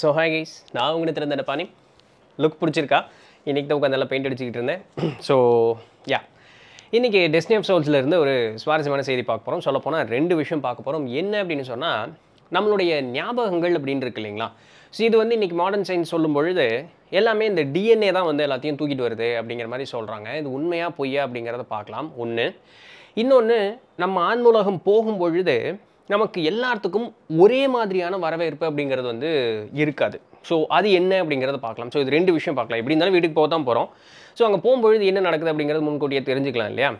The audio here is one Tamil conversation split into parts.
ஸோ ஹாய் கைஸ் நான் உங்களை திறந்த பாணி லுக் பிடிச்சிருக்கா இன்றைக்கி தான் உட்காந்து நல்லா பெயிண்ட் அடிச்சுக்கிட்டு இருந்தேன் ஸோ யா இன்றைக்கி டெஸ்னி ஆஃப் சோல்ஸ்லேருந்து ஒரு சுவாரஸ்யமான செய்தி பார்க்க போகிறோம் சொல்லப்போனால் ரெண்டு விஷயம் பார்க்க போகிறோம் என்ன அப்படின்னு சொன்னால் நம்மளுடைய ஞாபகங்கள் அப்படின்னு இருக்கு இல்லைங்களா ஸோ இது வந்து இன்றைக்கி மாடர்ன் சயின்ஸ் சொல்லும் பொழுது எல்லாமே இந்த டிஎன்ஏ தான் வந்து எல்லாத்தையும் தூக்கிட்டு வருது அப்படிங்கிற மாதிரி சொல்கிறாங்க இது உண்மையாக பொய்யா அப்படிங்கிறத பார்க்கலாம் ஒன்று இன்னொன்று நம்ம ஆன்மூலகம் போகும் பொழுது நமக்கு எல்லாத்துக்கும் ஒரே மாதிரியான வரவேற்பு அப்படிங்கிறது வந்து இருக்காது ஸோ அது என்ன அப்படிங்கிறத பார்க்கலாம் ஸோ இது ரெண்டு விஷயம் பார்க்கலாம் எப்படி இருந்தாலும் வீட்டுக்கு போக தான் போகிறோம் ஸோ அங்கே போகும்பொழுது என்ன நடக்குது அப்படிங்கிறது முன்கூட்டியே தெரிஞ்சுக்கலாம் இல்லையா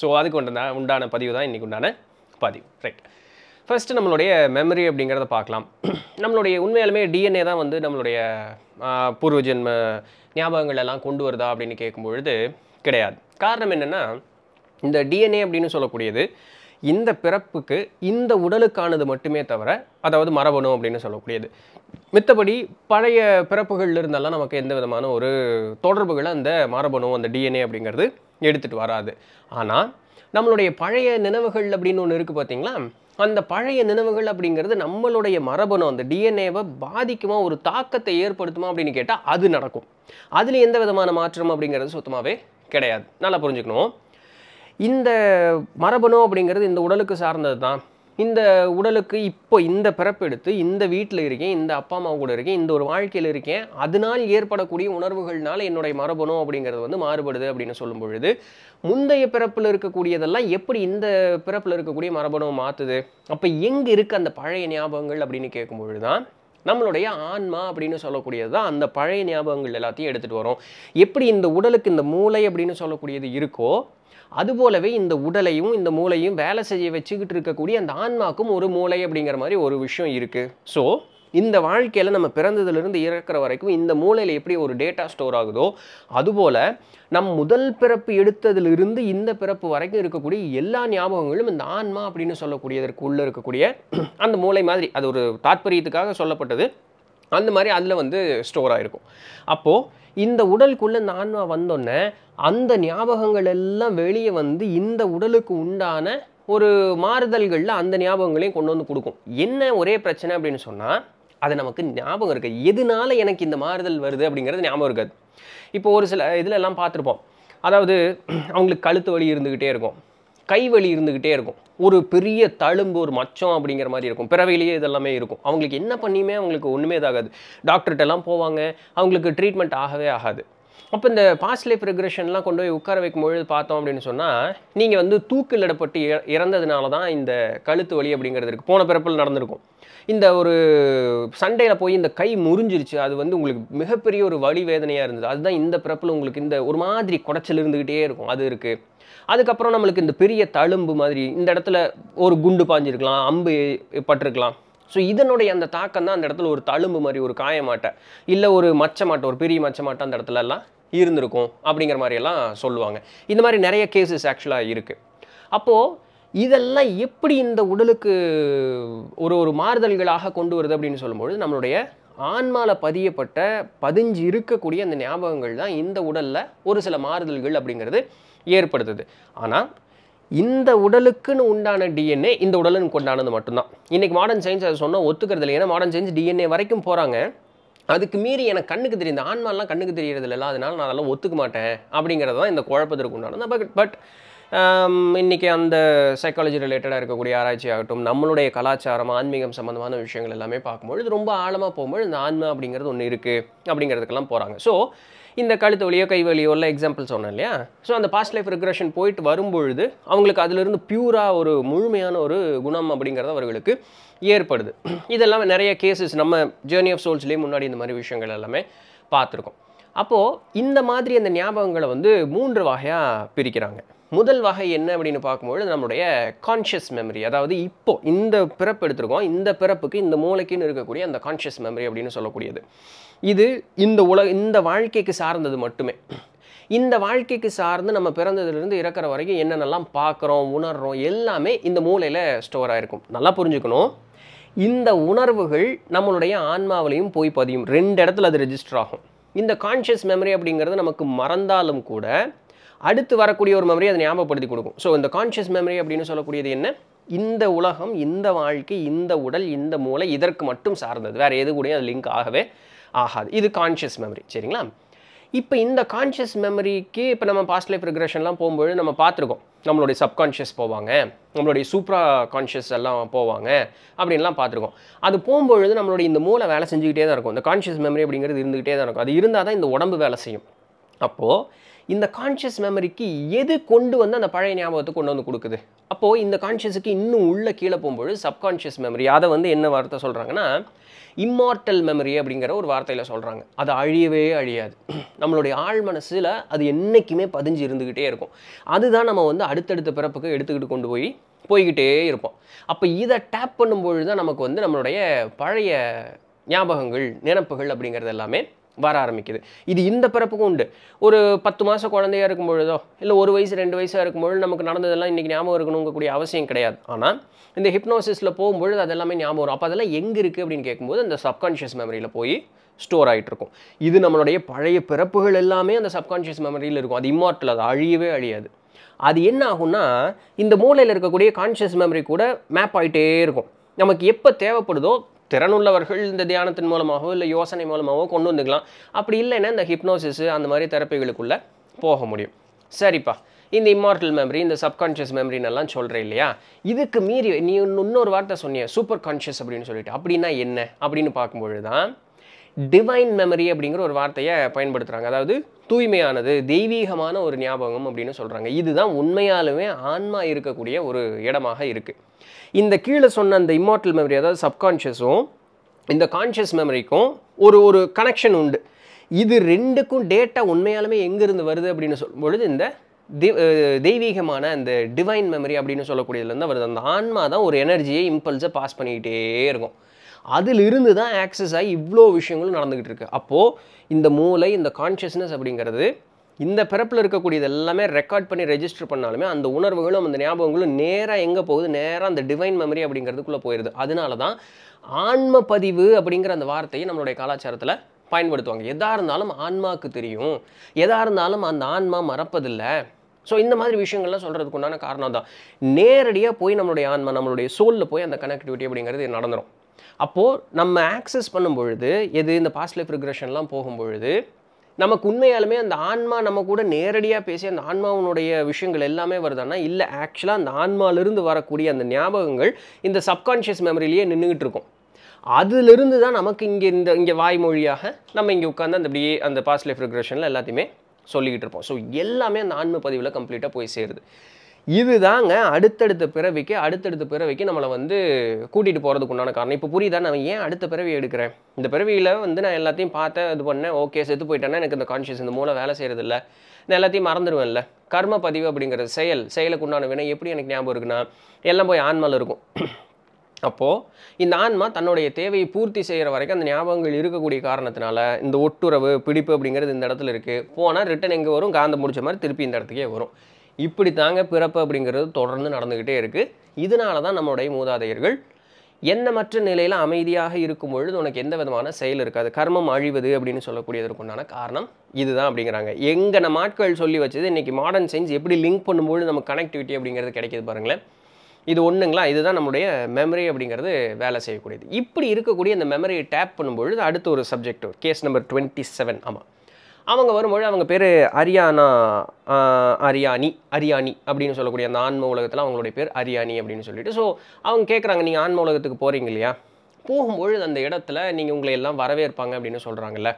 ஸோ அதுக்கு உண்டான உண்டான பதிவு தான் இன்றைக்கி உண்டான பதிவு ரைட் ஃபஸ்ட்டு நம்மளுடைய மெமரி அப்படிங்கிறத பார்க்கலாம் நம்மளுடைய உண்மையாலுமே டிஎன்ஏ தான் வந்து நம்மளுடைய ஜென்ம ஞாபகங்கள் எல்லாம் கொண்டு வருதா அப்படின்னு கேட்கும்பொழுது கிடையாது காரணம் என்னென்னா இந்த டிஎன்ஏ அப்படின்னு சொல்லக்கூடியது இந்த பிறப்புக்கு இந்த உடலுக்கானது மட்டுமே தவிர அதாவது மரபணு அப்படின்னு சொல்லக்கூடியது மித்தபடி பழைய பிறப்புகள் இருந்தாலும் நமக்கு எந்த விதமான ஒரு தொடர்புகளை அந்த மரபணு அந்த டிஎன்ஏ அப்படிங்கிறது எடுத்துகிட்டு வராது ஆனால் நம்மளுடைய பழைய நினைவுகள் அப்படின்னு ஒன்று இருக்குது பார்த்தீங்களா அந்த பழைய நினைவுகள் அப்படிங்கிறது நம்மளுடைய மரபணு அந்த டிஎன்ஏவை பாதிக்குமா ஒரு தாக்கத்தை ஏற்படுத்துமா அப்படின்னு கேட்டால் அது நடக்கும் அதில் எந்த விதமான மாற்றம் அப்படிங்கிறது சுத்தமாகவே கிடையாது நல்லா புரிஞ்சுக்கணும் இந்த மரபணு அப்படிங்கிறது இந்த உடலுக்கு சார்ந்தது தான் இந்த உடலுக்கு இப்போ இந்த பிறப்பு எடுத்து இந்த வீட்டில் இருக்கேன் இந்த அப்பா அம்மா கூட இருக்கேன் இந்த ஒரு வாழ்க்கையில் இருக்கேன் அதனால் ஏற்படக்கூடிய உணர்வுகள்னால என்னுடைய மரபணு அப்படிங்கிறது வந்து மாறுபடுது அப்படின்னு சொல்லும் பொழுது முந்தைய பிறப்பில் இருக்கக்கூடியதெல்லாம் எப்படி இந்த பிறப்பில் இருக்கக்கூடிய மரபணு மாற்றுது அப்போ எங்கே இருக்குது அந்த பழைய ஞாபகங்கள் அப்படின்னு கேட்கும்பொழுது தான் நம்மளுடைய ஆன்மா அப்படின்னு சொல்லக்கூடியது தான் அந்த பழைய ஞாபகங்கள் எல்லாத்தையும் எடுத்துகிட்டு வரும் எப்படி இந்த உடலுக்கு இந்த மூளை அப்படின்னு சொல்லக்கூடியது இருக்கோ அதுபோலவே இந்த உடலையும் இந்த மூளையும் வேலை செய்ய வச்சுக்கிட்டு இருக்கக்கூடிய அந்த ஆன்மாக்கும் ஒரு மூளை அப்படிங்கிற மாதிரி ஒரு விஷயம் இருக்குது ஸோ இந்த வாழ்க்கையில் நம்ம பிறந்ததுலேருந்து இறக்குற வரைக்கும் இந்த மூளையில் எப்படி ஒரு டேட்டா ஸ்டோர் ஆகுதோ அதுபோல் நம் முதல் பிறப்பு எடுத்ததிலிருந்து இந்த பிறப்பு வரைக்கும் இருக்கக்கூடிய எல்லா ஞாபகங்களும் இந்த ஆன்மா அப்படின்னு சொல்லக்கூடியதற்கு உள்ளே இருக்கக்கூடிய அந்த மூளை மாதிரி அது ஒரு தாற்பயத்துக்காக சொல்லப்பட்டது அந்த மாதிரி அதில் வந்து ஸ்டோர் ஆகிருக்கும் அப்போது இந்த உடலுக்குள்ளே நான் வந்தோடனே அந்த ஞாபகங்கள் எல்லாம் வெளியே வந்து இந்த உடலுக்கு உண்டான ஒரு மாறுதல்களில் அந்த ஞாபகங்களையும் கொண்டு வந்து கொடுக்கும் என்ன ஒரே பிரச்சனை அப்படின்னு சொன்னால் அது நமக்கு ஞாபகம் இருக்குது எதனால எனக்கு இந்த மாறுதல் வருது அப்படிங்கிறது ஞாபகம் இருக்காது இப்போ ஒரு சில இதில் எல்லாம் பார்த்துருப்போம் அதாவது அவங்களுக்கு கழுத்து வலி இருந்துக்கிட்டே இருக்கும் வலி இருந்துக்கிட்டே இருக்கும் ஒரு பெரிய தழும்பு ஒரு மச்சம் அப்படிங்கிற மாதிரி இருக்கும் பிறவையிலேயே இதெல்லாமே இருக்கும் அவங்களுக்கு என்ன பண்ணியுமே அவங்களுக்கு ஒன்றுமே இதாகாது டாக்டர்கிட்டலாம் போவாங்க அவங்களுக்கு ட்ரீட்மெண்ட் ஆகவே ஆகாது அப்போ இந்த பாஸ்ட் லைஃப் கொண்டு போய் உட்கார வைக்கும்பொழுது பார்த்தோம் அப்படின்னு சொன்னால் நீங்கள் வந்து தூக்கிலிடப்பட்டு இறந்ததுனால தான் இந்த கழுத்து வலி அப்படிங்கிறது இருக்குது போன பிறப்பில் நடந்திருக்கும் இந்த ஒரு சண்டையில் போய் இந்த கை முறிஞ்சிருச்சு அது வந்து உங்களுக்கு மிகப்பெரிய ஒரு வலி வேதனையாக இருந்தது அதுதான் இந்த பிறப்பில் உங்களுக்கு இந்த ஒரு மாதிரி குடைச்சல் இருந்துக்கிட்டே இருக்கும் அது இருக்குது அதுக்கப்புறம் நம்மளுக்கு இந்த பெரிய தழும்பு மாதிரி இந்த இடத்துல ஒரு குண்டு பாஞ்சிருக்கலாம் அம்பு பட்டிருக்கலாம் ஸோ இதனுடைய அந்த தாக்கம் தான் அந்த இடத்துல ஒரு தழும்பு மாதிரி ஒரு காயமாட்டை இல்லை ஒரு மச்சமாட்டை ஒரு பெரிய மச்சமாட்டை அந்த இடத்துலலாம் இருந்திருக்கும் அப்படிங்கிற மாதிரியெல்லாம் சொல்லுவாங்க இந்த மாதிரி நிறைய கேசஸ் ஆக்சுவலாக இருக்குது அப்போது இதெல்லாம் எப்படி இந்த உடலுக்கு ஒரு ஒரு மாறுதல்களாக கொண்டு வருது அப்படின்னு சொல்லும்பொழுது நம்மளுடைய ஆன்மால பதியப்பட்ட பதிஞ்சு இருக்கக்கூடிய அந்த ஞாபகங்கள் தான் இந்த உடலில் ஒரு சில மாறுதல்கள் அப்படிங்கிறது ஏற்படுத்துது ஆனால் இந்த உடலுக்குன்னு உண்டான டிஎன்ஏ இந்த உடலுக்கு உண்டானது மட்டும்தான் இன்றைக்கி மாடர்ன் சயின்ஸ் அதை சொன்னால் ஒத்துக்கிறது இல்லை ஏன்னா மாடர்ன் சயின்ஸ் டிஎன்ஏ வரைக்கும் போகிறாங்க அதுக்கு மீறி எனக்கு கண்ணுக்கு தெரியும் இந்த ஆன்மாலாம் கண்ணுக்கு தெரியறது இல்லை அதனால நான் அதெல்லாம் ஒத்துக்க மாட்டேன் அப்படிங்கிறது தான் இந்த குழப்பத்திற்கு உண்டானது பட் பட் இன்றைக்கி அந்த சைக்காலஜி ரிலேட்டடாக இருக்கக்கூடிய ஆராய்ச்சி ஆகட்டும் நம்மளுடைய கலாச்சாரம் ஆன்மீகம் சம்மந்தமான விஷயங்கள் எல்லாமே பார்க்கும்பொழுது ரொம்ப ஆழமாக போகும்போது இந்த ஆன்மா அப்படிங்கிறது ஒன்று இருக்குது அப்படிங்கிறதுக்கெல்லாம் போகிறாங்க ஸோ இந்த கழுத்து வழியோ கை வழியோ உள்ள எக்ஸாம்பிள் சொன்னேன் இல்லையா ஸோ அந்த பாஸ்ட் லைஃப் ரெக்ரெஷன் போயிட்டு வரும்பொழுது அவங்களுக்கு அதிலிருந்து பியூராக ஒரு முழுமையான ஒரு குணம் அப்படிங்கிறது அவர்களுக்கு ஏற்படுது இதெல்லாம் நிறைய கேசஸ் நம்ம ஜேர்னி ஆஃப் சோல்ஸ்லேயே முன்னாடி இந்த மாதிரி விஷயங்கள் எல்லாமே பார்த்துருக்கோம் அப்போது இந்த மாதிரி அந்த ஞாபகங்களை வந்து மூன்று வகையாக பிரிக்கிறாங்க முதல் வகை என்ன அப்படின்னு பார்க்கும்பொழுது நம்மளுடைய கான்ஷியஸ் மெமரி அதாவது இப்போ இந்த பிறப்பு எடுத்துருக்கோம் இந்த பிறப்புக்கு இந்த மூளைக்குன்னு இருக்கக்கூடிய அந்த கான்ஷியஸ் மெமரி அப்படின்னு சொல்லக்கூடியது இது இந்த உலக இந்த வாழ்க்கைக்கு சார்ந்தது மட்டுமே இந்த வாழ்க்கைக்கு சார்ந்து நம்ம பிறந்ததுலேருந்து இறக்குற வரைக்கும் என்னென்னலாம் பார்க்குறோம் உணர்கிறோம் எல்லாமே இந்த மூலையில் ஸ்டோர் ஆகிருக்கும் நல்லா புரிஞ்சுக்கணும் இந்த உணர்வுகள் நம்மளுடைய ஆன்மாவிலையும் போய் பதியும் ரெண்டு இடத்துல அது ரெஜிஸ்டர் ஆகும் இந்த கான்ஷியஸ் மெமரி அப்படிங்கிறது நமக்கு மறந்தாலும் கூட அடுத்து வரக்கூடிய ஒரு மெமரி அதை ஞாபகப்படுத்தி கொடுக்கும் ஸோ இந்த கான்ஷியஸ் மெமரி அப்படின்னு சொல்லக்கூடியது என்ன இந்த உலகம் இந்த வாழ்க்கை இந்த உடல் இந்த மூளை இதற்கு மட்டும் சார்ந்தது வேறு எது கூடயும் அது லிங்க் ஆகவே ஆகாது இது கான்ஷியஸ் மெமரி சரிங்களா இப்போ இந்த கான்ஷியஸ் மெமரிக்கு இப்போ நம்ம பாஸ்ட் லைஃப் ரிக்ரெஷன்லாம் போகும்போது நம்ம பார்த்துருக்கோம் நம்மளுடைய சப்கான்ஷியஸ் போவாங்க நம்மளுடைய சூப்ரா கான்ஷியஸ் எல்லாம் போவாங்க அப்படின்லாம் பார்த்துருக்கோம் அது போகும்பொழுது நம்மளுடைய இந்த மூளை வேலை செஞ்சுக்கிட்டே தான் இருக்கும் இந்த கான்ஷியஸ் மெமரி அப்படிங்கிறது இருந்துக்கிட்டே தான் இருக்கும் அது இருந்தால் தான் இந்த உடம்பு வேலை செய்யும் அப்போது இந்த கான்ஷியஸ் மெமரிக்கு எது கொண்டு வந்து அந்த பழைய ஞாபகத்தை கொண்டு வந்து கொடுக்குது அப்போது இந்த கான்ஷியஸுக்கு இன்னும் உள்ளே கீழே போகும்போது சப்கான்ஷியஸ் மெமரி அதை வந்து என்ன வார்த்தை சொல்கிறாங்கன்னா இம்மார்டல் மெமரி அப்படிங்கிற ஒரு வார்த்தையில் சொல்கிறாங்க அது அழியவே அழியாது நம்மளுடைய ஆழ் மனசில் அது என்றைக்குமே பதிஞ்சு இருந்துக்கிட்டே இருக்கும் அதுதான் நம்ம வந்து அடுத்தடுத்த பிறப்புக்கு எடுத்துக்கிட்டு கொண்டு போய் போய்கிட்டே இருப்போம் அப்போ இதை டேப் பண்ணும்பொழுது தான் நமக்கு வந்து நம்மளுடைய பழைய ஞாபகங்கள் நினப்புகள் அப்படிங்கிறது எல்லாமே வர ஆரம்பிக்குது இது இந்த பிறப்புக்கும் உண்டு ஒரு பத்து மாதம் குழந்தையாக இருக்கும் பொழுதோ இல்லை ஒரு வயசு ரெண்டு வயசாக இருக்கும் பொழுது நமக்கு நடந்ததெல்லாம் இன்றைக்கி ஞாபகம் இருக்கணுங்கக்கூடிய அவசியம் கிடையாது ஆனால் இந்த ஹிப்னோசிஸில் போகும்பொழுது அதெல்லாமே ஞாபகம் வரும் அப்போ அதெல்லாம் எங்கே இருக்குது அப்படின்னு கேட்கும்போது அந்த சப்கான்ஷியஸ் மெமரியில் போய் ஸ்டோர் ஆகிட்டு இருக்கும் இது நம்மளுடைய பழைய பிறப்புகள் எல்லாமே அந்த சப்கான்ஷியஸ் மெமரியில் இருக்கும் அது இம்மார்டல் அது அழியவே அழியாது அது என்ன ஆகும்னா இந்த மூலையில் இருக்கக்கூடிய கான்ஷியஸ் மெமரி கூட மேப் ஆகிட்டே இருக்கும் நமக்கு எப்போ தேவைப்படுதோ திறனுள்ளவர்கள் இந்த தியானத்தின் மூலமாகவோ இல்லை யோசனை மூலமாகவோ கொண்டு வந்துக்கலாம் அப்படி இல்லைன்னா இந்த ஹிப்னோசிஸு அந்த மாதிரி தெரப்பிகளுக்குள்ளே போக முடியும் சரிப்பா இந்த இம்மார்டல் மெமரி இந்த சப்கான்ஷியஸ் மெமரின்னெல்லாம் சொல்கிறேன் இல்லையா இதுக்கு மீறி நீ இன்னொரு வார்த்தை சொன்னிய சூப்பர் கான்ஷியஸ் அப்படின்னு சொல்லிட்டு அப்படின்னா என்ன அப்படின்னு பார்க்கும்பொழுது தான் டிவைன் மெமரி அப்படிங்கிற ஒரு வார்த்தையை பயன்படுத்துகிறாங்க அதாவது தூய்மையானது தெய்வீகமான ஒரு ஞாபகம் அப்படின்னு சொல்கிறாங்க இதுதான் உண்மையாலுமே ஆன்மா இருக்கக்கூடிய ஒரு இடமாக இருக்குது இந்த கீழே சொன்ன அந்த இம்மார்டல் மெமரி அதாவது சப்கான்ஷியஸும் இந்த கான்ஷியஸ் மெமரிக்கும் ஒரு ஒரு கனெக்ஷன் உண்டு இது ரெண்டுக்கும் டேட்டா உண்மையாலுமே எங்கேருந்து வருது அப்படின்னு சொல்லும்பொழுது இந்த தெய்வீகமான அந்த டிவைன் மெமரி அப்படின்னு சொல்லக்கூடியதுலேருந்து வருது அந்த ஆன்மா தான் ஒரு எனர்ஜியை இம்பல்ஸை பாஸ் பண்ணிக்கிட்டே இருக்கும் அதிலிருந்து தான் ஆக்சஸ் ஆகி இவ்வளோ விஷயங்களும் நடந்துக்கிட்டு இருக்குது அப்போது இந்த மூளை இந்த கான்ஷியஸ்னஸ் அப்படிங்கிறது இந்த பிறப்பில் இருக்கக்கூடியது எல்லாமே ரெக்கார்ட் பண்ணி ரெஜிஸ்டர் பண்ணாலுமே அந்த உணர்வுகளும் அந்த ஞாபகங்களும் நேராக எங்கே போகுது நேராக அந்த டிவைன் மெமரி அப்படிங்கிறதுக்குள்ளே போயிடுது அதனால தான் ஆன்ம பதிவு அப்படிங்கிற அந்த வார்த்தையை நம்மளுடைய கலாச்சாரத்தில் பயன்படுத்துவாங்க எதாக இருந்தாலும் ஆன்மாவுக்கு தெரியும் எதாக இருந்தாலும் அந்த ஆன்மா மறப்பதில்லை ஸோ இந்த மாதிரி விஷயங்கள்லாம் சொல்கிறதுக்கு உண்டான காரணம் தான் நேரடியாக போய் நம்மளுடைய ஆன்மா நம்மளுடைய சோலில் போய் அந்த கனெக்டிவிட்டி அப்படிங்கிறது நடந்துடும் அப்போது நம்ம ஆக்சஸ் பண்ணும் பொழுது எது இந்த பாஸ்ட் லைஃப் ரிக்ரெஷன்லாம் போகும்பொழுது நமக்கு உண்மையாலுமே அந்த ஆன்மா நம்ம கூட நேரடியாக பேசி அந்த ஆன்மாவனுடைய விஷயங்கள் எல்லாமே வருதுன்னா இல்லை ஆக்சுவலாக அந்த ஆன்மாவிலிருந்து வரக்கூடிய அந்த ஞாபகங்கள் இந்த சப்கான்ஷியஸ் மெமரிலேயே நின்றுகிட்டு இருக்கும் அதுலேருந்து தான் நமக்கு இங்கே இந்த இங்கே வாய்மொழியாக நம்ம இங்கே உட்காந்து அந்த அப்படியே அந்த பாஸ்ட் லைஃப் ரிக்ரெஷனில் எல்லாத்தையுமே சொல்லிக்கிட்டு இருப்போம் ஸோ எல்லாமே அந்த ஆன்ம பதிவில் கம்ப்ளீட்டாக போய் சேருது இது தாங்க அடுத்தடுத்த பிறவிக்கு அடுத்தடுத்த பிறவிக்கு நம்மளை வந்து கூட்டிகிட்டு போகிறதுக்கு உண்டான காரணம் இப்போ புரியுதா நான் ஏன் அடுத்த பிறவி எடுக்கிறேன் இந்த பிறவியில் வந்து நான் எல்லாத்தையும் பார்த்தேன் இது பண்ணேன் ஓகே செத்து போயிட்டேன்னா எனக்கு இந்த கான்ஷியஸ் இந்த மூலம் வேலை இல்லை நான் எல்லாத்தையும் மறந்துடுவேன்ல கர்ம பதிவு அப்படிங்கிறது செயல் செயலுக்கு உண்டான வினை எப்படி எனக்கு ஞாபகம் இருக்குன்னா எல்லாம் போய் ஆன்மாவில் இருக்கும் அப்போது இந்த ஆன்மா தன்னுடைய தேவையை பூர்த்தி செய்கிற வரைக்கும் அந்த ஞாபகங்கள் இருக்கக்கூடிய காரணத்தினால இந்த ஒட்டுறவு பிடிப்பு அப்படிங்கிறது இந்த இடத்துல இருக்குது போனால் ரிட்டன் எங்கே வரும் காந்தம் முடிச்ச மாதிரி திருப்பி இந்த இடத்துக்கே வரும் இப்படி தாங்க பிறப்பு அப்படிங்கிறது தொடர்ந்து நடந்துக்கிட்டே இருக்குது இதனால தான் நம்மளுடைய மூதாதையர்கள் என்ன மற்ற நிலையில் அமைதியாக இருக்கும் பொழுது உனக்கு எந்த விதமான செயல் இருக்காது கர்மம் அழிவது அப்படின்னு சொல்லக்கூடியதற்குண்டான காரணம் இதுதான் அப்படிங்கிறாங்க எங்கே நம்ம ஆட்கள் சொல்லி வச்சது இன்றைக்கி மாடர்ன் சயின்ஸ் எப்படி லிங்க் பண்ணும்போது நமக்கு கனெக்டிவிட்டி அப்படிங்கிறது கிடைக்கிது பாருங்களேன் இது ஒன்றுங்களா இதுதான் நம்முடைய மெமரி அப்படிங்கிறது வேலை செய்யக்கூடியது இப்படி இருக்கக்கூடிய அந்த மெமரியை டேப் பண்ணும்பொழுது அடுத்த ஒரு subject case number twenty seven ஆமாம் அவங்க வரும்பொழுது அவங்க பேர் அரியானா அரியாணி அரியாணி அப்படின்னு சொல்லக்கூடிய அந்த ஆன்ம உலகத்தில் அவங்களுடைய பேர் அரியாணி அப்படின்னு சொல்லிட்டு ஸோ அவங்க கேட்குறாங்க நீங்கள் ஆன்ம உலகத்துக்கு போகிறீங்க இல்லையா போகும்பொழுது அந்த இடத்துல நீங்கள் உங்களை எல்லாம் வரவேற்பாங்க அப்படின்னு சொல்கிறாங்கல்ல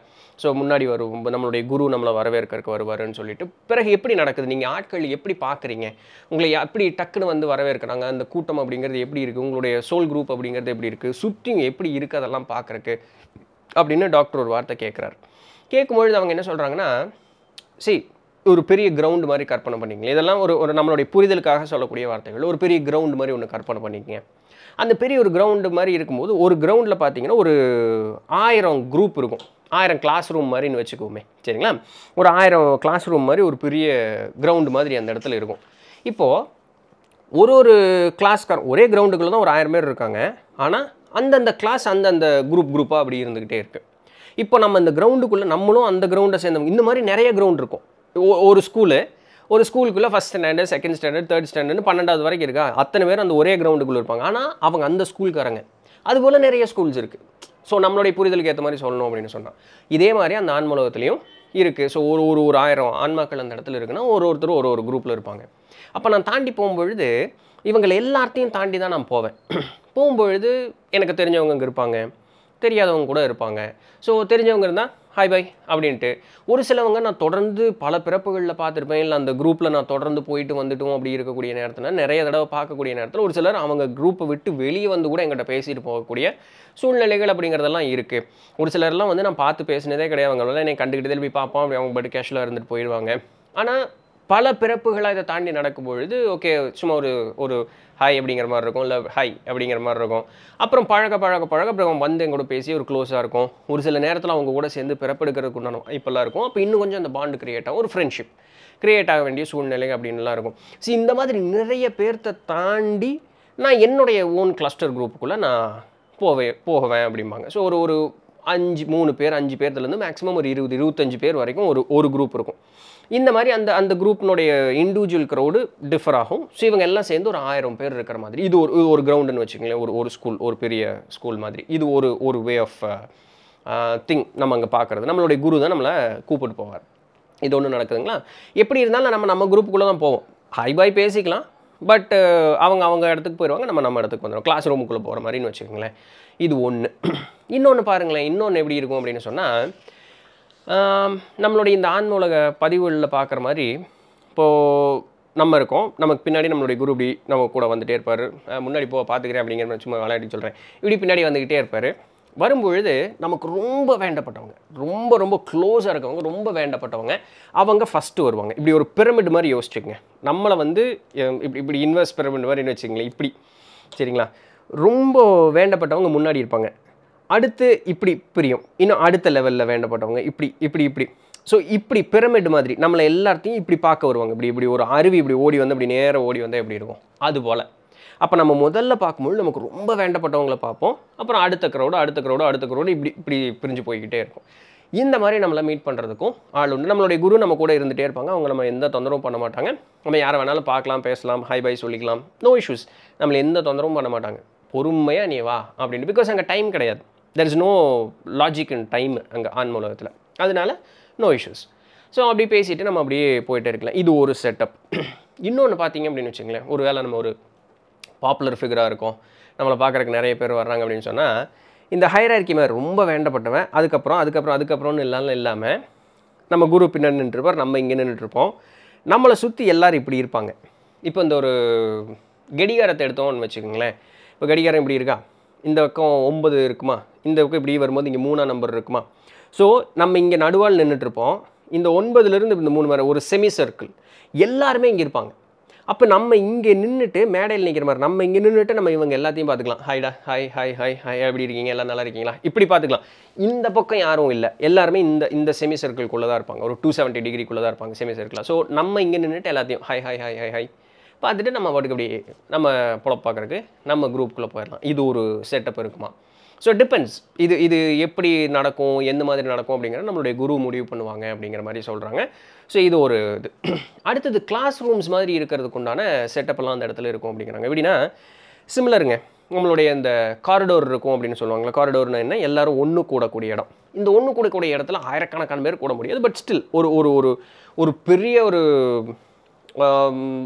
ஸோ முன்னாடி வரும் நம்மளுடைய குரு நம்மளை வரவேற்கிறதுக்கு வருவாருன்னு சொல்லிட்டு பிறகு எப்படி நடக்குது நீங்கள் ஆட்கள் எப்படி பார்க்குறீங்க உங்களை எப்படி டக்குன்னு வந்து வரவேற்கிறாங்க அந்த கூட்டம் அப்படிங்கிறது எப்படி இருக்குது உங்களுடைய சோல் குரூப் அப்படிங்கிறது எப்படி இருக்குது சுற்றியும் எப்படி இருக்குது அதெல்லாம் பார்க்குறக்கு அப்படின்னு டாக்டர் ஒரு வார்த்தை கேட்குறாரு கேட்கும்பொழுது அவங்க என்ன சொல்கிறாங்கன்னா சரி ஒரு பெரிய கிரவுண்டு மாதிரி கற்பனை பண்ணிக்கோங்க இதெல்லாம் ஒரு ஒரு நம்மளுடைய புரிதலுக்காக சொல்லக்கூடிய வார்த்தைகள் ஒரு பெரிய கிரவுண்டு மாதிரி ஒன்று கற்பனை பண்ணிக்கங்க அந்த பெரிய ஒரு கிரவுண்டு மாதிரி இருக்கும்போது ஒரு கிரவுண்டில் பார்த்தீங்கன்னா ஒரு ஆயிரம் குரூப் இருக்கும் ஆயிரம் கிளாஸ் ரூம் மாதிரின்னு வச்சுக்கோமே சரிங்களா ஒரு ஆயிரம் கிளாஸ் ரூம் மாதிரி ஒரு பெரிய கிரவுண்டு மாதிரி அந்த இடத்துல இருக்கும் இப்போது ஒரு ஒரு கிளாஸ்கார் ஒரே கிரவுண்டுக்குள்ள தான் ஒரு ஆயிரம் பேர் இருக்காங்க ஆனால் அந்தந்த கிளாஸ் அந்தந்த குரூப் குரூப்பாக அப்படி இருந்துக்கிட்டே இருக்குது இப்போ நம்ம இந்த கிரவுண்டுக்குள்ளே நம்மளும் அந்த கிரவுண்டை சேர்ந்தவங்க இந்த மாதிரி நிறைய கிரவுண்ட் இருக்கும் ஒரு ஸ்கூலு ஒரு ஸ்கூலுக்குள்ளே first standard second standard third standard பன்னெண்டாவது வரைக்கும் இருக்கா அத்தனை பேர் அந்த ஒரே கிரவுண்டுக்குள்ளே இருப்பாங்க ஆனால் அவங்க அந்த ஸ்கூலுக்காரங்க அதுபோல் நிறைய ஸ்கூல்ஸ் இருக்குது ஸோ நம்மளுடைய புரிதலுக்கு ஏற்ற மாதிரி சொல்லணும் அப்படின்னு சொன்னால் இதே மாதிரி அந்த ஆன்மலகத்துலேயும் இருக்குது ஸோ ஒரு ஒரு ஒரு ஆயிரம் ஆன்மாக்கள் அந்த இடத்துல இருக்குன்னா ஒரு ஒருத்தர் ஒரு ஒரு குரூப்பில் இருப்பாங்க அப்போ நான் தாண்டி போகும்பொழுது இவங்களை எல்லாத்தையும் தாண்டி தான் நான் போவேன் போகும்பொழுது எனக்கு தெரிஞ்சவங்க அங்கே இருப்பாங்க தெரியாதவங்க கூட இருப்பாங்க ஸோ தெரிஞ்சவங்க இருந்தால் ஹாய் பை அப்படின்ட்டு ஒரு சிலவங்க நான் தொடர்ந்து பல பிறப்புகளில் பார்த்துருப்பேன் இல்லை அந்த குரூப்பில் நான் தொடர்ந்து போயிட்டு வந்துட்டோம் அப்படி இருக்கக்கூடிய நேரத்தில் நிறைய தடவை பார்க்கக்கூடிய நேரத்தில் ஒரு சிலர் அவங்க குரூப்பை விட்டு வெளியே வந்து கூட எங்கிட்ட பேசிட்டு போகக்கூடிய சூழ்நிலைகள் அப்படிங்கிறதெல்லாம் இருக்குது ஒரு சிலர்லாம் வந்து நான் பார்த்து பேசினதே கிடையாது அவங்களாம் என்னை கண்டுக்கிட்டதில் போய் பார்ப்போம் அப்படி அவங்க பட்டு கேஷுவலாக இருந்துட்டு போயிடுவாங்க ஆனால் பல பிறப்புகளாக இதை தாண்டி நடக்கும் பொழுது ஓகே சும்மா ஒரு ஒரு ஹாய் அப்படிங்கிற மாதிரி இருக்கும் இல்லை ஹாய் அப்படிங்கிற மாதிரி இருக்கும் அப்புறம் பழக பழக பழக அப்புறம் வந்து எங்கூட பேசி ஒரு க்ளோஸாக இருக்கும் ஒரு சில நேரத்தில் அவங்க கூட சேர்ந்து பிறப்பெடுக்கிறதுக்கு உண்டான வாய்ப்பெல்லாம் இருக்கும் அப்போ இன்னும் கொஞ்சம் அந்த பாண்டு கிரியேட் ஆகும் ஒரு ஃப்ரெண்ட்ஷிப் கிரியேட் ஆக வேண்டிய சூழ்நிலை அப்படின்லாம் இருக்கும் ஸோ இந்த மாதிரி நிறைய பேர்த்தை தாண்டி நான் என்னுடைய ஓன் கிளஸ்டர் குரூப்புக்குள்ளே நான் போவே போவேன் அப்படிம்பாங்க ஸோ ஒரு ஒரு அஞ்சு மூணு பேர் அஞ்சு பேர்த்துலேருந்து மேக்ஸிமம் ஒரு இருபது இருபத்தஞ்சு பேர் வரைக்கும் ஒரு ஒரு குரூப் இருக்கும் இந்த மாதிரி அந்த அந்த குரூப்னுடைய இண்டிவிஜுவல் க்ரௌடு டிஃபர் ஆகும் ஸோ இவங்க எல்லாம் சேர்ந்து ஒரு ஆயிரம் பேர் இருக்கிற மாதிரி இது ஒரு ஒரு கிரவுண்டுன்னு வச்சுக்கங்களேன் ஒரு ஒரு ஸ்கூல் ஒரு பெரிய ஸ்கூல் மாதிரி இது ஒரு ஒரு வே ஆஃப் திங் நம்ம அங்கே பார்க்குறது நம்மளுடைய குரு தான் நம்மளை கூப்பிட்டு போவார் இது ஒன்று நடக்குதுங்களா எப்படி இருந்தாலும் நம்ம நம்ம குரூப்புக்குள்ளே தான் போவோம் ஹாய் பாய் பேசிக்கலாம் பட் uh, அவங்க அவங்க இடத்துக்கு போயிடுவாங்க நம்ம நம்ம இடத்துக்கு வந்துடும் கிளாஸ் ரூமுக்குள்ளே போகிற மாதிரின்னு வச்சுக்கோங்களேன் இது ஒன்று இன்னொன்று பாருங்களேன் இன்னொன்று எப்படி இருக்கும் அப்படின்னு சொன்னால் நம்மளுடைய இந்த ஆன்மூலக பதிவுகளில் பார்க்குற மாதிரி இப்போது நம்ம இருக்கோம் நமக்கு பின்னாடி நம்மளுடைய குரு இப்படி நம்ம கூட வந்துகிட்டே இருப்பார் முன்னாடி போ பார்த்துக்கிறேன் அப்படிங்கிற சும்மா விளையாட்டி சொல்கிறேன் இப்படி பின்னாடி வந்துக்கிட்டே இருப்பார் வரும்பொழுது நமக்கு ரொம்ப வேண்டப்பட்டவங்க ரொம்ப ரொம்ப க்ளோஸாக இருக்கவங்க ரொம்ப வேண்டப்பட்டவங்க அவங்க ஃபஸ்ட்டு வருவாங்க இப்படி ஒரு பிரமிட் மாதிரி யோசிச்சுக்கோங்க நம்மளை வந்து இப்படி இப்படி இன்வெஸ்ட் பிரமிட் மாதிரின்னு வச்சுங்களேன் இப்படி சரிங்களா ரொம்ப வேண்டப்பட்டவங்க முன்னாடி இருப்பாங்க அடுத்து இப்படி பிரியும் இன்னும் அடுத்த லெவலில் வேண்டப்பட்டவங்க இப்படி இப்படி இப்படி ஸோ இப்படி பிரமிட் மாதிரி நம்மளை எல்லாத்தையும் இப்படி பார்க்க வருவாங்க இப்படி இப்படி ஒரு அருவி இப்படி ஓடி வந்து அப்படி நேராக ஓடி வந்தால் எப்படி இருக்கும் அது போல் அப்போ நம்ம முதல்ல பார்க்கும்போது நமக்கு ரொம்ப வேண்டப்பட்டவங்களை பார்ப்போம் அப்புறம் அடுத்த க்ரௌடு அடுத்த க்ரௌடு அடுத்த க்ரௌடு இப்படி இப்படி பிரிஞ்சு போய்கிட்டே இருக்கும் இந்த மாதிரி நம்மளை மீட் பண்ணுறதுக்கும் ஆள் உண்டு நம்மளுடைய குரு நம்ம கூட இருந்துகிட்டே இருப்பாங்க அவங்க நம்ம எந்த தொந்தரவும் பண்ண மாட்டாங்க நம்ம யாரை வேணாலும் பார்க்கலாம் பேசலாம் ஹை பை சொல்லிக்கலாம் நோ இஷ்யூஸ் நம்மளை எந்த தொந்தரவும் பண்ண மாட்டாங்க பொறுமையாக நீ வா அப்படின்னு பிகாஸ் அங்கே டைம் கிடையாது there is no logic in time அங்கே ஆன்மூலகத்தில் மூலகத்தில் அதனால நோ இஷ்யூஸ் ஸோ அப்படி பேசிவிட்டு நம்ம அப்படியே போயிட்டே இருக்கலாம் இது ஒரு செட்டப் இன்னொன்று பார்த்தீங்க அப்படின்னு வச்சுங்களேன் ஒரு வேளை நம்ம ஒரு பாப்புலர் ஃபிகராக இருக்கும் நம்மளை பார்க்குறக்கு நிறைய பேர் வர்றாங்க அப்படின்னு சொன்னால் இந்த ஹைரார்கி மாதிரி ரொம்ப வேண்டப்பட்டவன் அதுக்கப்புறம் அதுக்கப்புறம் அதுக்கப்புறம்னு இல்லாமல் இல்லாமல் நம்ம குரு பின்னர் நின்றுருப்பார் நம்ம இங்கே நின்றுட்டுருப்போம் நம்மளை சுற்றி எல்லோரும் இப்படி இருப்பாங்க இப்போ இந்த ஒரு கடிகாரத்தை எடுத்தோம்னு வச்சுக்கோங்களேன் இப்போ கடிகாரம் இப்படி இருக்கா இந்த பக்கம் ஒம்பது இருக்குமா இந்த பக்கம் இப்படி வரும்போது இங்கே மூணாம் நம்பர் இருக்குமா ஸோ நம்ம இங்கே நடுவால் நின்றுட்டுருப்போம் இந்த ஒன்பதுலேருந்து இந்த மூணு மரம் ஒரு செமி சர்க்கிள் எல்லாருமே இங்கே இருப்பாங்க அப்போ நம்ம இங்கே நின்றுட்டு மேடையில் நிற்கிற மாதிரி நம்ம இங்கே நின்றுட்டு நம்ம இவங்க எல்லாத்தையும் பார்த்துக்கலாம் ஹாய்டா ஹாய் ஹாய் ஹாய் ஹாய் எப்படி இருக்கீங்க எல்லாம் நல்லா இருக்கீங்களா இப்படி பார்த்துக்கலாம் இந்த பக்கம் யாரும் இல்லை எல்லாருமே இந்த இந்த செமி சர்க்கிள்குள்ளே தான் இருப்பாங்க ஒரு டூ செவன்ட்டி டிகிரிக்குள்ளே தான் இருப்பாங்க செமி சர்க்கிளில் ஸோ நம்ம இங்கே நின்றுட்டு எல்லாத்தையும் hi hi hi hi hi பார்த்துட்டு நம்ம பாட்டுக்கு அப்படியே நம்ம புலப்பாக்கிறதுக்கு நம்ம குரூப்புக்குள்ளே போயிடலாம் இது ஒரு செட்டப் இருக்குமா ஸோ டிபெண்ட்ஸ் இது இது எப்படி நடக்கும் எந்த மாதிரி நடக்கும் அப்படிங்கிற நம்மளுடைய குரு முடிவு பண்ணுவாங்க அப்படிங்கிற மாதிரி சொல்கிறாங்க ஸோ இது ஒரு இது அடுத்தது கிளாஸ் ரூம்ஸ் மாதிரி இருக்கிறதுக்கு உண்டான செட்டப்லாம் அந்த இடத்துல இருக்கும் அப்படிங்கிறாங்க எப்படின்னா சிமிலருங்க நம்மளுடைய இந்த காரிடோர் இருக்கும் அப்படின்னு சொல்லுவாங்களே காரிடோர்னு என்ன எல்லாரும் ஒன்று கூடக்கூடிய இடம் இந்த ஒன்று கூடக்கூடிய இடத்துல ஆயிரக்கணக்கான பேர் கூட முடியாது பட் ஸ்டில் ஒரு ஒரு ஒரு ஒரு பெரிய ஒரு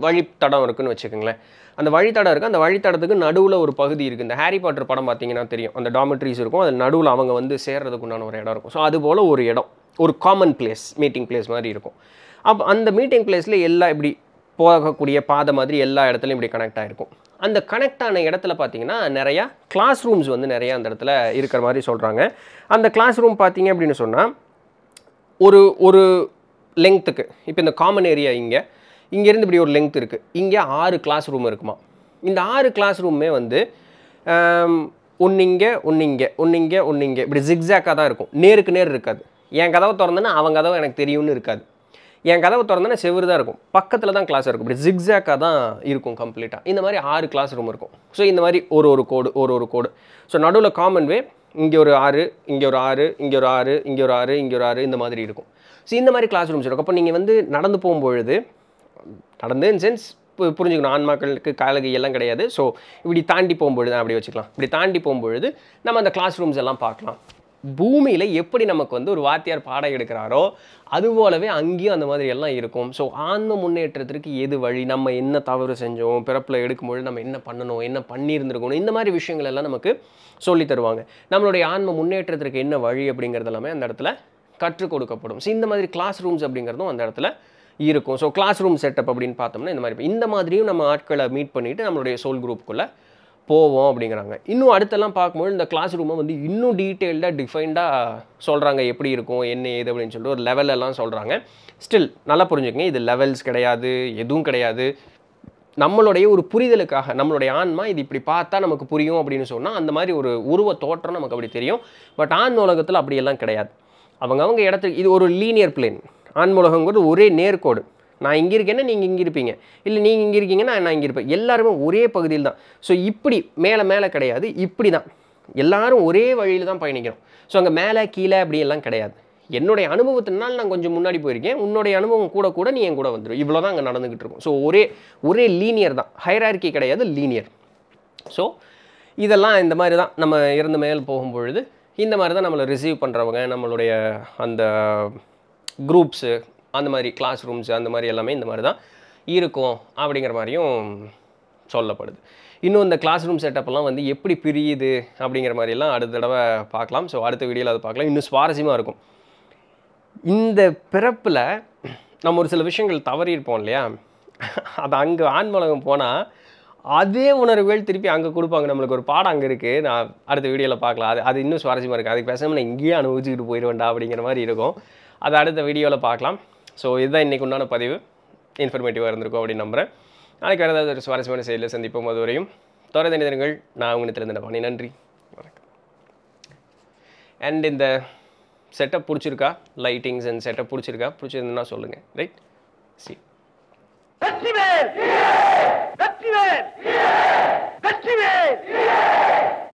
வழித்தடம் இருக்குதுன்னு வச்சுக்கோங்களேன் அந்த வழித்தடம் இருக்குது அந்த வழித்தடத்துக்கு நடுவில் ஒரு பகுதி இருக்குது இந்த ஹாரி பாட்டர் படம் பார்த்தீங்கன்னா தெரியும் அந்த டாமெட்ரிஸ் இருக்கும் அது நடுவில் அவங்க வந்து சேர்றதுக்குண்டான உண்டான ஒரு இடம் இருக்கும் ஸோ அதுபோல் ஒரு இடம் ஒரு காமன் பிளேஸ் மீட்டிங் பிளேஸ் மாதிரி இருக்கும் அப்போ அந்த மீட்டிங் பிளேஸில் எல்லாம் இப்படி போகக்கூடிய பாதை மாதிரி எல்லா இடத்துலையும் இப்படி கனெக்ட் ஆகிருக்கும் அந்த கனெக்ட் ஆன இடத்துல பார்த்தீங்கன்னா நிறையா கிளாஸ் ரூம்ஸ் வந்து நிறையா அந்த இடத்துல இருக்கிற மாதிரி சொல்கிறாங்க அந்த கிளாஸ் ரூம் பார்த்தீங்க அப்படின்னு சொன்னால் ஒரு ஒரு லெங்க்த்துக்கு இப்போ இந்த காமன் ஏரியா இங்கே இங்கேருந்து இப்படி ஒரு லெங்க் இருக்குது இங்கே ஆறு கிளாஸ் ரூம் இருக்குமா இந்த ஆறு கிளாஸ் ரூமே வந்து ஒன்று இங்கே ஒன்று இங்கே ஒன்று இங்கே ஒன்று இங்கே இப்படி ஜிக்ஸாக்காக தான் இருக்கும் நேருக்கு நேர் இருக்காது என் கதவை திறந்தேன்னா அவங்க கதவை எனக்கு தெரியும்னு இருக்காது என் கதவை திறந்தேன்னா செவ்வறு தான் இருக்கும் பக்கத்தில் தான் கிளாஸ் இருக்கும் இப்படி ஜிக்ஸாக்காக தான் இருக்கும் கம்ப்ளீட்டாக இந்த மாதிரி ஆறு கிளாஸ் ரூம் இருக்கும் ஸோ இந்த மாதிரி ஒரு ஒரு கோடு ஒரு ஒரு கோடு ஸோ நடுவில் காமன் வே இங்கே ஒரு ஆறு இங்கே ஒரு ஆறு இங்கே ஒரு ஆறு இங்கே ஒரு ஆறு இங்கே ஒரு ஆறு இந்த மாதிரி இருக்கும் ஸோ இந்த மாதிரி கிளாஸ் ரூம்ஸ் இருக்கும் அப்போ நீங்கள் வந்து நடந்து போகும்பொழுது நடந்து இன் சென்ஸ் புரிஞ்சுக்கணும் ஆன்மாக்களுக்கு காலகை எல்லாம் கிடையாது ஸோ இப்படி தாண்டி போகும்பொழுது அப்படி வச்சுக்கலாம் இப்படி தாண்டி போகும்பொழுது நம்ம அந்த கிளாஸ் ரூம்ஸ் எல்லாம் பார்க்கலாம் பூமியில் எப்படி நமக்கு வந்து ஒரு வாத்தியார் பாடம் எடுக்கிறாரோ அதுபோலவே அங்கேயும் அந்த மாதிரி எல்லாம் இருக்கும் ஸோ ஆன்ம முன்னேற்றத்திற்கு எது வழி நம்ம என்ன தவறு செஞ்சோம் பிறப்பில் எடுக்கும்பொழுது நம்ம என்ன பண்ணணும் என்ன பண்ணியிருந்துருக்கணும் இந்த மாதிரி விஷயங்கள் எல்லாம் நமக்கு சொல்லி தருவாங்க நம்மளுடைய ஆன்ம முன்னேற்றத்திற்கு என்ன வழி அப்படிங்கிறது எல்லாமே அந்த இடத்துல கற்றுக் கொடுக்கப்படும் ஸோ இந்த மாதிரி கிளாஸ் ரூம்ஸ் அப்படிங்கிறதும் அந்த இடத்துல இருக்கும் ஸோ கிளாஸ் ரூம் செட்டப் அப்படின்னு பார்த்தோம்னா இந்த மாதிரி இந்த மாதிரியும் நம்ம ஆட்களை மீட் பண்ணிவிட்டு நம்மளுடைய சோல் குரூப்புக்குள்ளே போவோம் அப்படிங்கிறாங்க இன்னும் அடுத்தெல்லாம் பார்க்கும்போது இந்த கிளாஸ் ரூமை வந்து இன்னும் டீட்டெயில்டாக டிஃபைன்டாக சொல்கிறாங்க எப்படி இருக்கும் என்ன ஏது அப்படின்னு சொல்லிட்டு ஒரு லெவலெல்லாம் சொல்கிறாங்க ஸ்டில் நல்லா புரிஞ்சுக்கங்க இது லெவல்ஸ் கிடையாது எதுவும் கிடையாது நம்மளுடைய ஒரு புரிதலுக்காக நம்மளுடைய ஆன்மா இது இப்படி பார்த்தா நமக்கு புரியும் அப்படின்னு சொன்னால் அந்த மாதிரி ஒரு உருவ தோற்றம் நமக்கு அப்படி தெரியும் பட் ஆண் உலகத்தில் அப்படியெல்லாம் கிடையாது அவங்க அவங்க இடத்துக்கு இது ஒரு லீனியர் பிளேன் ஆண்மூலகங்கிறது ஒரே நேர்கோடு நான் இங்கே இருக்கேன்னா நீங்கள் இங்கே இருப்பீங்க இல்லை நீங்கள் இங்கே இருக்கீங்கன்னா நான் இங்கே இருப்பேன் எல்லாருமே ஒரே பகுதியில் தான் ஸோ இப்படி மேலே மேலே கிடையாது இப்படி தான் எல்லாரும் ஒரே வழியில் தான் பயணிக்கிறோம் ஸோ அங்கே மேலே கீழே அப்படியெல்லாம் கிடையாது என்னுடைய அனுபவத்தினால் நான் கொஞ்சம் முன்னாடி போயிருக்கேன் உன்னுடைய அனுபவம் கூட கூட நீ என் கூட வந்துடும் இவ்வளோ தான் அங்கே நடந்துக்கிட்டு இருக்கும் ஸோ ஒரே ஒரே லீனியர் தான் ஹைரார்க்கி கிடையாது லீனியர் ஸோ இதெல்லாம் இந்த மாதிரி தான் நம்ம இறந்து மேல் போகும்பொழுது இந்த மாதிரி தான் நம்மளை ரிசீவ் பண்ணுறவங்க நம்மளுடைய அந்த குரூப்ஸு அந்த மாதிரி கிளாஸ் ரூம்ஸு அந்த மாதிரி எல்லாமே இந்த மாதிரி தான் இருக்கும் அப்படிங்கிற மாதிரியும் சொல்லப்படுது இன்னும் இந்த கிளாஸ் ரூம் செட்டப்லாம் வந்து எப்படி பிரியுது அப்படிங்கிற மாதிரிலாம் அடுத்த தடவை பார்க்கலாம் ஸோ அடுத்த வீடியோவில் அதை பார்க்கலாம் இன்னும் சுவாரஸ்யமாக இருக்கும் இந்த பிறப்பில் நம்ம ஒரு சில விஷயங்கள் தவறியிருப்போம் இல்லையா அது அங்கே ஆன்மலகம் போனால் அதே உணர்வுகள் திருப்பி அங்கே கொடுப்பாங்க நம்மளுக்கு ஒரு பாடம் அங்கே இருக்குது நான் அடுத்த வீடியோவில் பார்க்கலாம் அது அது இன்னும் சுவாரஸ்யமாக இருக்குது அதுக்கு பேசாமல் நான் இங்கேயே அனுபவிச்சுக்கிட்டு போயிடுவேண்டா அப்படிங்கிற மாதிரி இருக்கும் அதை அடுத்த வீடியோவில் பார்க்கலாம் ஸோ இதுதான் இன்றைக்கு உண்டான பதிவு இன்ஃபர்மேட்டிவாக இருந்திருக்கும் அப்படின்னு நம்புகிறேன் நாளைக்கு வேறு ஏதாவது ஒரு சுவாரஸ்யமான செய்தியில் சந்திப்போம் போது வரையும் தொடர்ந்து நிதினங்கள் நான் உங்களுக்கு திறந்தடப்பானி நன்றி வணக்கம் அண்ட் இந்த செட்டப் பிடிச்சிருக்கா லைட்டிங்ஸ் அண்ட் செட்டப் பிடிச்சிருக்கா பிடிச்சிருந்தேன்னா சொல்லுங்கள் ரைட் சி வெற்றிவேல் வெற்றிவேல் வெற்றிவேல்